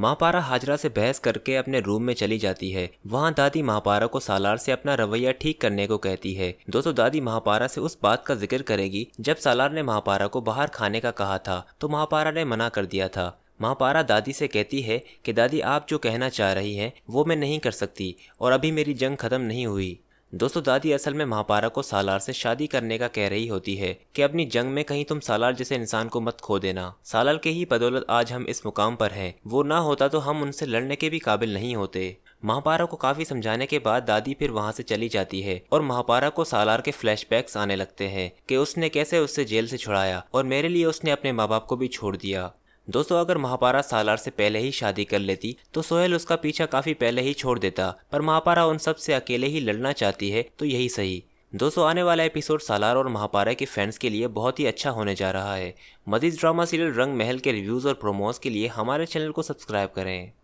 महापारा हाजरा से बहस करके अपने रूम में चली जाती है वहाँ दादी महापारा को सालार से अपना रवैया ठीक करने को कहती है दोस्तों दादी महापारा से उस बात का जिक्र करेगी जब सालार ने महापारा को बाहर खाने का कहा था तो महापारा ने मना कर दिया था महापारा दादी से कहती है कि दादी आप जो कहना चाह रही हैं वो मैं नहीं कर सकती और अभी मेरी जंग खत्म नहीं हुई दोस्तों दादी असल में महापारा को सालार से शादी करने का कह रही होती है कि अपनी जंग में कहीं तुम सालार जैसे इंसान को मत खो देना सालार के ही बदौलत आज हम इस मुकाम पर हैं वो ना होता तो हम उनसे लड़ने के भी काबिल नहीं होते महापारा को काफी समझाने के बाद दादी फिर वहां से चली जाती है और महापारा को सालार के फ्लैशबैक्स आने लगते हैं कि उसने कैसे उससे जेल से छुड़ाया और मेरे लिए उसने अपने माँ बाप को भी छोड़ दिया दोस्तों अगर महापारा सालार से पहले ही शादी कर लेती तो सोहेल उसका पीछा काफी पहले ही छोड़ देता पर महापारा उन सब से अकेले ही लड़ना चाहती है तो यही सही दोस्तों आने वाला एपिसोड सालार और महापारा के फैंस के लिए बहुत ही अच्छा होने जा रहा है मजीद ड्रामा सीरियल रंग महल के रिव्यूज़ और प्रोमोज के लिए हमारे चैनल को सब्सक्राइब करें